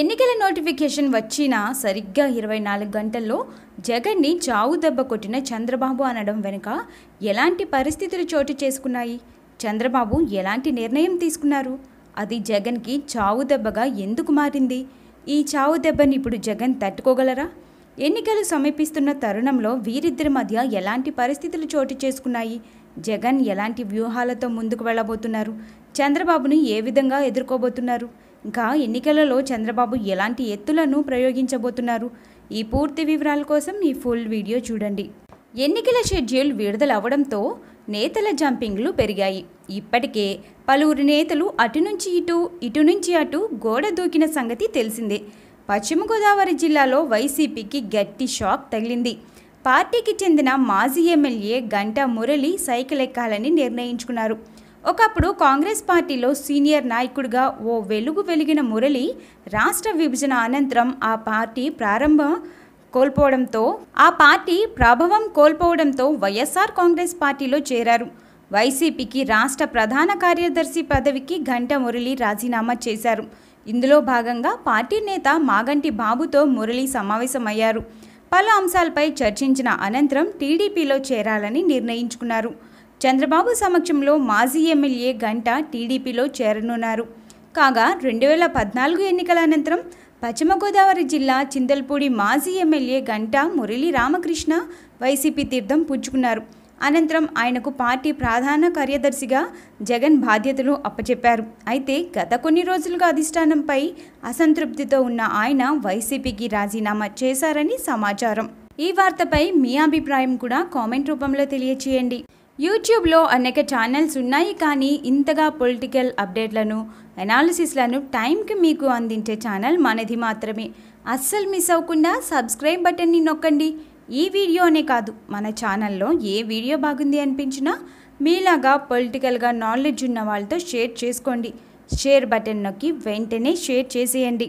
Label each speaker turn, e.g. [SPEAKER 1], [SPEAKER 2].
[SPEAKER 1] ఎన్నికల నోటిఫికేషన్ వచ్చిన సరిగ్గా ఇరవై నాలుగు గంటల్లో జగన్ని చావు దెబ్బ కొట్టిన చంద్రబాబు అనడం వెనుక ఎలాంటి పరిస్థితులు చోటు చేసుకున్నాయి చంద్రబాబు ఎలాంటి నిర్ణయం తీసుకున్నారు అది జగన్కి చావు దెబ్బగా ఎందుకు మారింది ఈ చావు దెబ్బని ఇప్పుడు జగన్ తట్టుకోగలరా ఎన్నికలు సమీపిస్తున్న తరుణంలో వీరిద్దరి మధ్య ఎలాంటి పరిస్థితులు చోటు చేసుకున్నాయి జగన్ ఎలాంటి వ్యూహాలతో ముందుకు వెళ్ళబోతున్నారు చంద్రబాబును ఏ విధంగా ఎదుర్కోబోతున్నారు ఇంకా ఎన్నికలలో చంద్రబాబు ఎలాంటి ఎత్తులను ప్రయోగించబోతున్నారు ఈ పూర్తి వివరాల కోసం ఈ ఫుల్ వీడియో చూడండి ఎన్నికల షెడ్యూల్ విడుదల నేతల జంపింగ్లు పెరిగాయి ఇప్పటికే పలువురు నేతలు అటు నుంచి ఇటు ఇటు నుంచి అటు గోడ దూకిన సంగతి తెలిసిందే పశ్చిమ గోదావరి జిల్లాలో వైసీపీకి గట్టి షాక్ తగిలింది పార్టీకి చెందిన మాజీ ఎమ్మెల్యే గంటా మురళి సైకిల్ ఎక్కాలని నిర్ణయించుకున్నారు ఒకప్పుడు కాంగ్రెస్ పార్టీలో సీనియర్ నాయకుడిగా ఓ వెలుగు వెలిగిన మురళి రాష్ట్ర విభజన అనంతరం ఆ పార్టీ ప్రారంభ కోల్పోవడంతో ఆ పార్టీ ప్రభావం కోల్పోవడంతో వైఎస్ఆర్ కాంగ్రెస్ పార్టీలో చేరారు వైసీపీకి రాష్ట్ర ప్రధాన కార్యదర్శి పదవికి గంట మురళి రాజీనామా చేశారు ఇందులో భాగంగా పార్టీ నేత మాగంటి బాబుతో మురళి సమావేశమయ్యారు పలు అంశాలపై చర్చించిన అనంతరం టీడీపీలో చేరాలని నిర్ణయించుకున్నారు చంద్రబాబు సమక్షంలో మాజీ ఎమ్మెల్యే గంట టీడీపీలో చేరనున్నారు కాగా రెండు వేల పద్నాలుగు ఎన్నికల అనంతరం పశ్చిమ గోదావరి జిల్లా చింతల్పూడి మాజీ ఎమ్మెల్యే గంట మురళి రామకృష్ణ వైసీపీ తీర్థం పుచ్చుకున్నారు అనంతరం ఆయనకు పార్టీ ప్రధాన కార్యదర్శిగా జగన్ బాధ్యతలు అప్పచెప్పారు అయితే గత కొన్ని రోజులుగా అధిష్టానంపై అసంతృప్తితో ఉన్న ఆయన వైసీపీకి రాజీనామా చేశారని సమాచారం ఈ వార్తపై మీ అభిప్రాయం కూడా కామెంట్ రూపంలో తెలియచేయండి యూట్యూబ్లో అనేక ఛానల్స్ ఉన్నాయి కానీ ఇంతగా పొలిటికల్ అప్డేట్లను అనాలిసిస్లను టైంకి మీకు అందించే ఛానల్ మనది మాత్రమే అస్సలు మిస్ అవ్వకుండా సబ్స్క్రైబ్ బటన్ని నొక్కండి ఈ వీడియోనే కాదు మన ఛానల్లో ఏ వీడియో బాగుంది అనిపించినా మీలాగా పొలిటికల్గా నాలెడ్జ్ ఉన్న వాళ్ళతో షేర్ చేసుకోండి షేర్ బటన్ నొక్కి వెంటనే షేర్ చేసేయండి